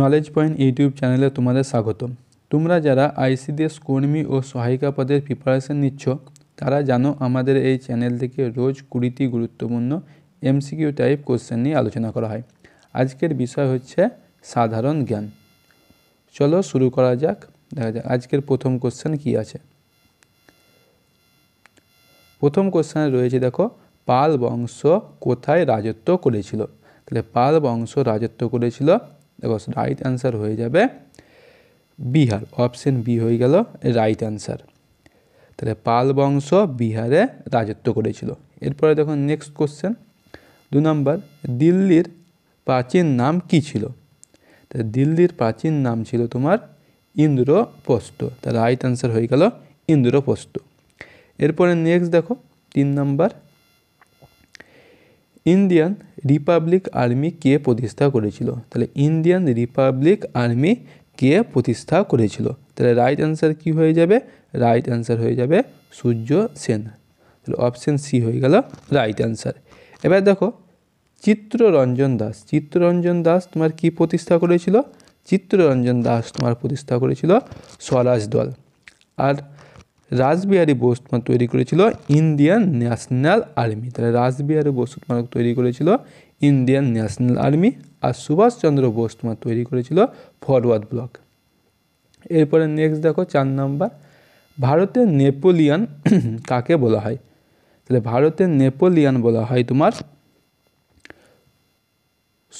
knowledge point YouTube চ্যানেলে তোমাদের স্বাগত তোমরা যারা আইসিডিএস কর্মী ও সহায়িকা পদের প্রিপারেশন নিচ্ছ তারা জানো আমাদের এই চ্যানেল থেকে রোজ কুড়িটি গুরুত্বপূর্ণ এমসিকিউ টাইপ কোশ্চেন নিয়ে আলোচনা করা হয় আজকের বিষয় হচ্ছে সাধারণ জ্ঞান চলো শুরু করা যাক দেখা যাক আজকের প্রথম কোশ্চেন কি আছে প্রথম কোশ্চেনে রয়েছে দেখো পাল বংশ কোথায় রাজত্ব করেছিল তাহলে পাল বংশ রাজত্ব করেছিল দেখো রাইট অ্যান্সার হয়ে যাবে বিহার অপশন বি হয়ে গেল রাইট অ্যান্সার তাহলে পাল বংশ বিহারে রাজত্ব করেছিল এরপরে দেখুন নেক্সট কোশ্চেন দু নম্বর দিল্লির প্রাচীন নাম কি ছিল তা দিল্লির প্রাচীন নাম ছিল তোমার ইন্দ্রপ্রস্থ তা রাইট অ্যান্সার হয়ে গেল ইন্দ্রপ্রস্থ এরপরে নেক্সট দেখো তিন নম্বর ইন্ডিয়ান রিপাবলিক আর্মি কে প্রতিষ্ঠা করেছিল তাহলে ইন্ডিয়ান রিপাবলিক আর্মি কে প্রতিষ্ঠা করেছিল তাহলে রাইট অ্যান্সার কি হয়ে যাবে রাইট অ্যান্সার হয়ে যাবে সূর্য সেন তাহলে অপশন সি হয়ে গেল রাইট অ্যান্সার এবার দেখো চিত্ররঞ্জন দাস চিত্ররঞ্জন দাস তোমার কি প্রতিষ্ঠা করেছিল চিত্ররঞ্জন দাস তোমার প্রতিষ্ঠা করেছিল স্বরাজ দল আর রাসবিহারী বোস তৈরি করেছিল ইন্ডিয়ান ন্যাশনাল আর্মি তাহলে রাসবিহারী বোস তৈরি করেছিল ইন্ডিয়ান ন্যাশনাল আর্মি আর সুভাষচন্দ্র বোস তোমার তৈরি করেছিল ফরওয়ার্ড ব্লক এরপরে নেক্সট দেখো চার নাম্বার ভারতের নেপোলিয়ান কাকে বলা হয় তাহলে ভারতের নেপোলিয়ান বলা হয় তোমার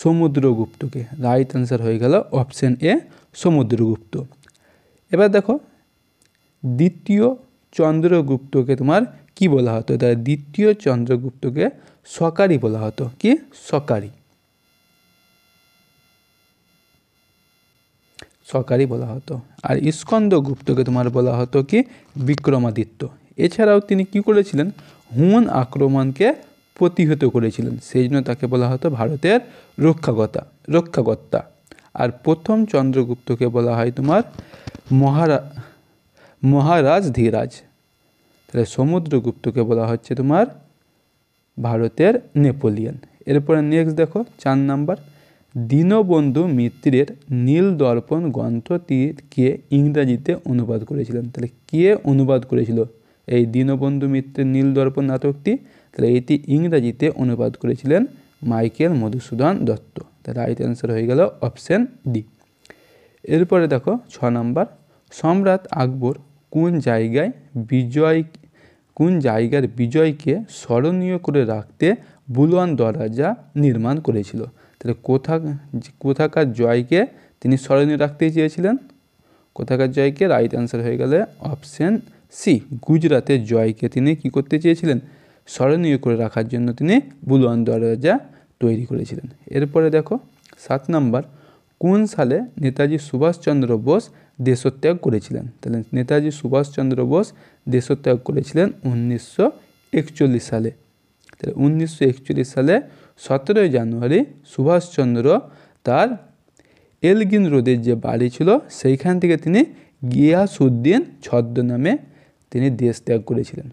সমুদ্রগুপ্তকে রাইট অ্যান্সার হয়ে গেল অপশন এ সমুদ্রগুপ্ত এবার দেখো দ্বিতীয় চন্দ্রগুপ্তকে তোমার কি বলা হতো তাই দ্বিতীয় চন্দ্রগুপ্তকে সকারি বলা হতো কি সকারি সকারি বলা হতো আর ইস্কন্দগুপ্তকে তোমার বলা হতো কি বিক্রমাদিত্য এছাড়াও তিনি কি করেছিলেন হুন আক্রমণকে প্রতিহত করেছিলেন সেই জন্য তাকে বলা হতো ভারতের রক্ষাগতা রক্ষাকর্তা আর প্রথম চন্দ্রগুপ্তকে বলা হয় তোমার মহারা মহারাজ ধীরাজ তাহলে সমুদ্রগুপ্তকে বলা হচ্ছে তোমার ভারতের নেপোলিয়ন এরপরে নেক্সট দেখো চার নাম্বার দীনবন্ধু মিত্রের নীল দর্পণ গ্রন্থটিকে ইংরাজিতে অনুবাদ করেছিলেন তাহলে কে অনুবাদ করেছিল এই দীনবন্ধু মিত্রের নীল দর্পণ নাটকটি তাহলে এটি ইংরাজিতে অনুবাদ করেছিলেন মাইকেল মধুসূদন দত্ত তাহলে রাইট অ্যান্সার হয়ে গেল অপশান ডি এরপরে দেখো ছ নম্বর সম্রাট আকবর কোন জায়গায় বিজয় কোন জায়গার বিজয়কে স্মরণীয় করে রাখতে বুলওয়ান দরজা নির্মাণ করেছিল তাহলে কোথা কোথাকার জয়কে তিনি স্মরণীয় রাখতে চেয়েছিলেন কোথাকার জয়কে রাইট অ্যান্সার হয়ে গেলে অপশান সি গুজরাতের জয়কে তিনি কি করতে চেয়েছিলেন স্মরণীয় করে রাখার জন্য তিনি বুলওয়ান দরজা তৈরি করেছিলেন এরপরে দেখো সাত নম্বর কোন সালে নেতাজি সুভাষচন্দ্র বোস দেশত্যাগ করেছিলেন তাহলে নেতাজি সুভাষচন্দ্র বোস দেশত্যাগ করেছিলেন উনিশশো একচল্লিশ সালে তাহলে উনিশশো একচল্লিশ সালে সতেরোই জানুয়ারি সুভাষচন্দ্র তার এলগিন রোডের যে বাড়ি ছিল সেইখান থেকে তিনি গিয়াসুদ্দিন ছদ্ম নামে তিনি দেশ ত্যাগ করেছিলেন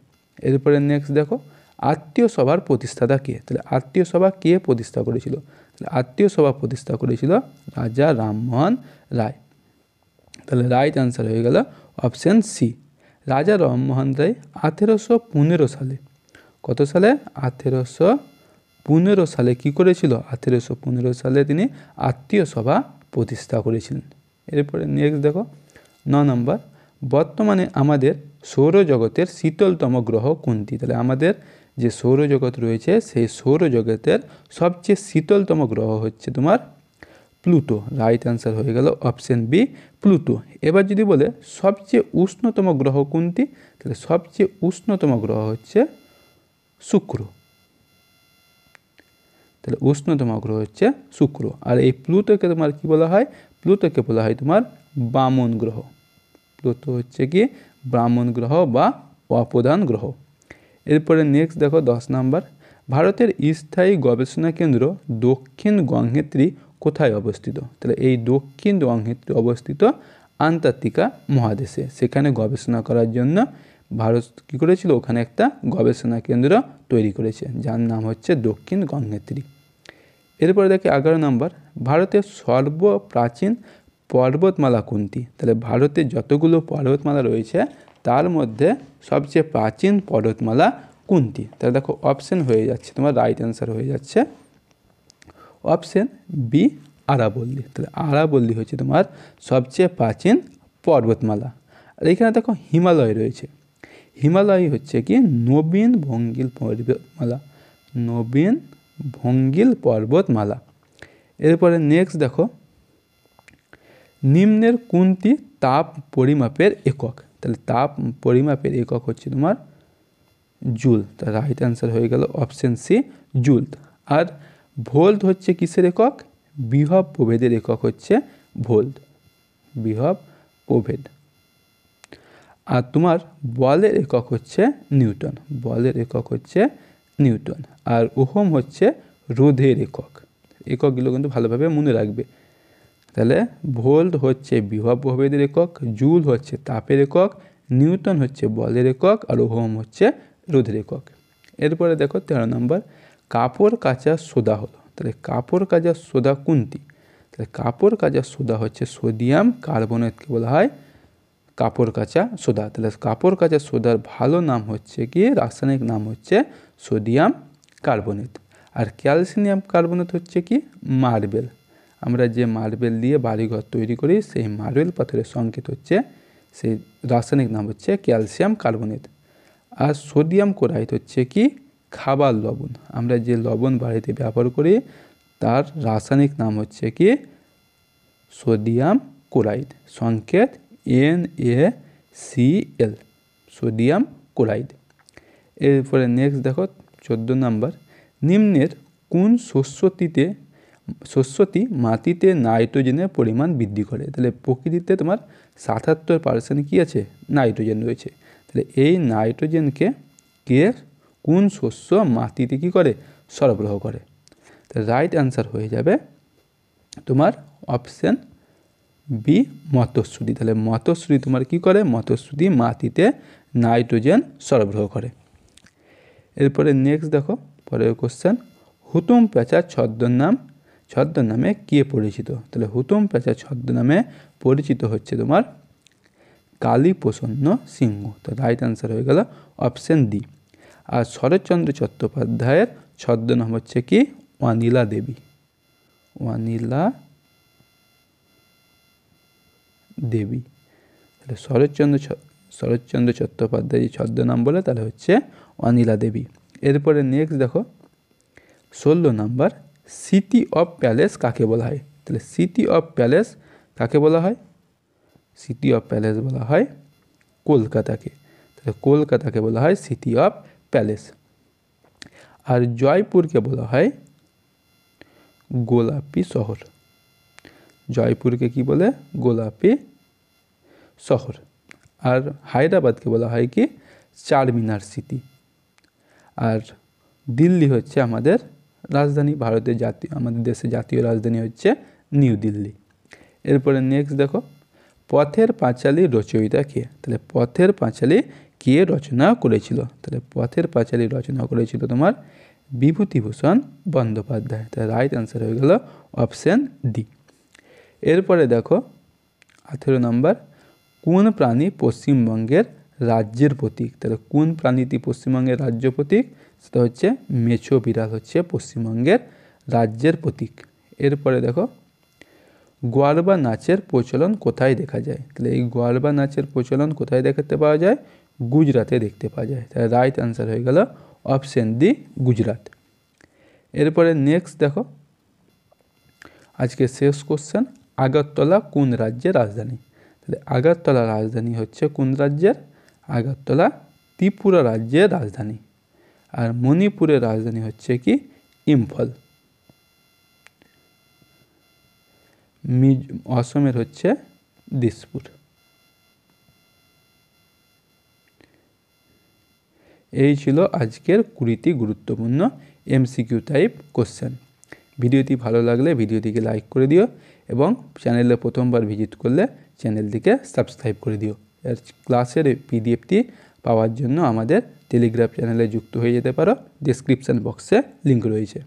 এরপরে নেক্সট দেখো আত্মীয় সভার প্রতিষ্ঠাতা কে তাহলে আত্মীয় সভা কে প্রতিষ্ঠা করেছিল তাহলে আত্মীয় সভা প্রতিষ্ঠা করেছিল রাজা রামমোহন রায় তাহলে রাইট আনসার হয়ে গেল অপশান সি রাজা রামমোহন রায় আঠেরোশো পনেরো সালে কত সালে আঠেরোশো পনেরো সালে কি করেছিল আঠেরোশো পনেরো সালে তিনি আত্মীয় সভা প্রতিষ্ঠা করেছিলেন এরপরে নেক্সট দেখো ন নম্বর বর্তমানে আমাদের সৌরজগতের শীতলতম গ্রহ কোনটি তাহলে আমাদের যে সৌরজগৎ রয়েছে সেই সৌরজগতের সবচেয়ে শীতলতম গ্রহ হচ্ছে তোমার প্লুটো রাইট অ্যান্সার হয়ে গেল অপশান বি প্লুটো এবার যদি বলে সবচেয়ে উষ্ণতম গ্রহ কোনটি তাহলে সবচেয়ে উষ্ণতম গ্রহ হচ্ছে শুক্র তাহলে উষ্ণতম গ্রহ হচ্ছে শুক্র আর এই প্লুটোকে তোমার কি বলা হয় প্লুটোকে বলা হয় তোমার বামন গ্রহ প্লুটো হচ্ছে কি ব্রাহ্মণ গ্রহ বা অপদান গ্রহ এরপরে নেক্সট দেখো দশ নাম্বার ভারতের স্থায়ী গবেষণা কেন্দ্র দক্ষিণ গঙ্গেত্রী কোথায় অবস্থিত তাহলে এই দক্ষিণ দোয়াংহেতটি অবস্থিত আন্তার্টিকা মহাদেশে সেখানে গবেষণা করার জন্য ভারত কী করেছিল ওখানে একটা গবেষণা কেন্দ্র তৈরি করেছে যার নাম হচ্ছে দক্ষিণ গঙ্গেত্রী এরপরে দেখি এগারো নম্বর ভারতের সর্বপ্রাচীন পর্বতমালা কোনটি তাহলে ভারতে যতগুলো পর্বতমালা রয়েছে তার মধ্যে সবচেয়ে প্রাচীন পর্বতমালা কোনটি তাহলে দেখো অপশন হয়ে যাচ্ছে তোমার রাইট অ্যান্সার হয়ে যাচ্ছে অপশন বি আরাবল্লী তাহলে আরাবল্লী হচ্ছে তোমার সবচেয়ে প্রাচীন পর্বতমালা আর এখানে দেখো হিমালয় রয়েছে হিমালয় হচ্ছে কি নবীন ভঙ্গিল পর্বতমালা নবীন ভঙ্গিল পর্বতমালা এরপরে নেক্সট দেখো নিম্নের কোনটি তাপ পরিমাপের একক তাহলে তাপ পরিমাপের একক হচ্ছে তোমার জুল তার রাইট অ্যান্সার হয়ে গেল অপশন সি জুল আর ভোল্ট হচ্ছে কিসের একক বিহব প্রভেদের একক হচ্ছে ভোল্ট বিহব প্রভেদ আর তোমার বলের একক হচ্ছে নিউটন বলের একক হচ্ছে নিউটন আর ওহম হচ্ছে রোধের একক এককগুলো কিন্তু ভালোভাবে মনে রাখবে তাহলে ভোল্ট হচ্ছে বিভব প্রভেদের একক জুল হচ্ছে তাপের একক নিউটন হচ্ছে বলের একক আর ওহম হচ্ছে রোধের একক এরপরে দেখো তেরো নম্বর কাপড় কাচা সোদা হলো তাহলে কাপড় কাচা সোদা কোনটি তাহলে কাপড় কাচা সোদা হচ্ছে সোডিয়াম কার্বনেটকে বলা হয় কাপড় কাচা সোদা তাহলে কাপড় কাচা সোদার ভালো নাম হচ্ছে কি রাসায়নিক নাম হচ্ছে সোডিয়াম কার্বনেট আর ক্যালসিয়াম কার্বনেট হচ্ছে কি মার্বেল আমরা যে মার্বেল দিয়ে বাড়িঘর তৈরি করি সেই মার্বেল পাথরের সংকেত হচ্ছে সেই রাসায়নিক নাম হচ্ছে ক্যালসিয়াম কার্বনেট আর সোডিয়াম কোরাইট হচ্ছে কি খাবার লবণ আমরা যে লবণ বাড়িতে ব্যবহার করি তার রাসায়নিক নাম হচ্ছে কি সোডিয়াম ক্লোরাইড সংকেত N A C L sodium chloride এরপরে নেক্সট দেখো চোদ্দো নাম্বার নিম্নের কোন শস্যটিতে শস্যটি মাটিতে নাইট্রোজেনের পরিমাণ বৃদ্ধি করে তাহলে প্রকৃতিতে তোমার সাতাত্তর পার্সেন্ট কী আছে নাইট্রোজেন রয়েছে তাহলে এই নাইট্রোজেনকে কে কোন শস্য মাটিতে কী করে সরবরাহ করে তো রাইট অ্যান্সার হয়ে যাবে তোমার অপশান বি মতশ্রুতি তাহলে মতশ্রুতি তোমার কি করে মতশ্রুতি মাটিতে নাইট্রোজেন সরবরাহ করে এরপরে নেক্সট দেখো পরের কোশ্চেন হুতুম পেঁচা ছদ্মনাম ছদ্মনামে কে পরিচিত তাহলে হুতুম পেঁচা ছদ্মনামে পরিচিত হচ্ছে তোমার কালী প্রসন্ন সিংহ তো রাইট অ্যান্সার হয়ে গেল অপশান ডি আর শরৎচন্দ্র চট্টোপাধ্যায়ের ছদ্মনাম হচ্ছে কি ওয়ানিলা দেবী ওয়ানিলা দেবী তাহলে শরৎচন্দ্র শরৎচন্দ্র চট্টোপাধ্যায় যে ছদ্মনাম বলে তাহলে হচ্ছে অনিলা দেবী এরপরে নেক্সট দেখো ষোলো নাম্বার সিটি অফ প্যালেস কাকে বলা হয় তাহলে সিটি অফ প্যালেস কাকে বলা হয় সিটি অফ প্যালেস বলা হয় কলকাতাকে তাহলে কলকাতাকে বলা হয় সিটি অফ প্যালেস আর জয়পুরকে বলা হয় গোলাপি শহর জয়পুরকে কি বলে গোলাপি শহর আর হায়দ্রাবাদকে বলা হয় কি চারমিনার সিটি আর দিল্লি হচ্ছে আমাদের রাজধানী ভারতের জাতীয় আমাদের দেশের জাতীয় রাজধানী হচ্ছে নিউ দিল্লি এরপরে নেক্সট দেখো পথের পাঁচালী রচয়িতা কে তাহলে পথের পাঁচালী কে রচনা করেছিল তাহলে পথের পাঁচালী রচনা করেছিল তোমার বিভূতিভূষণ বন্দ্যোপাধ্যায় তাহলে রাইট অ্যান্সার হয়ে গেল অপশান ডি এরপরে দেখো আঠেরো নম্বর কোন প্রাণী পশ্চিমবঙ্গের রাজ্যের প্রতীক তাহলে কোন প্রাণীটি পশ্চিমবঙ্গের রাজ্য প্রতীক সেটা হচ্ছে মেছো বিড়াল হচ্ছে পশ্চিমবঙ্গের রাজ্যের প্রতীক এরপরে দেখো গোয়ালবা নাচের প্রচলন কোথায় দেখা যায় তাহলে এই গোয়ালবা নাচের প্রচলন কোথায় দেখতে পাওয়া যায় গুজরাতে দেখতে পাওয়া যায় তাহলে রাইট আনসার হয়ে গেল অপশন ডি গুজরাট এরপরে নেক্সট দেখো আজকে শেষ কোশ্চেন আগরতলা কোন রাজ্যের রাজধানী তাহলে আগরতলা রাজধানী হচ্ছে কোন রাজ্যের আগরতলা ত্রিপুরা রাজ্যের রাজধানী আর মণিপুরের রাজধানী হচ্ছে কি ইম্ফল অসমের হচ্ছে দিসপুর এই ছিল আজকের কুড়িটি গুরুত্বপূর্ণ এমসিকিউ টাইপ কোশ্চেন ভিডিওটি ভালো লাগলে ভিডিওটিকে লাইক করে দিও এবং চ্যানেলে প্রথমবার ভিজিট করলে চ্যানেলটিকে সাবস্ক্রাইব করে দিও এর ক্লাসের পিডিএফটি পাওয়ার জন্য আমাদের টেলিগ্রাম চ্যানেলে যুক্ত হয়ে যেতে পারো ডিসক্রিপশান বক্সে লিঙ্ক রয়েছে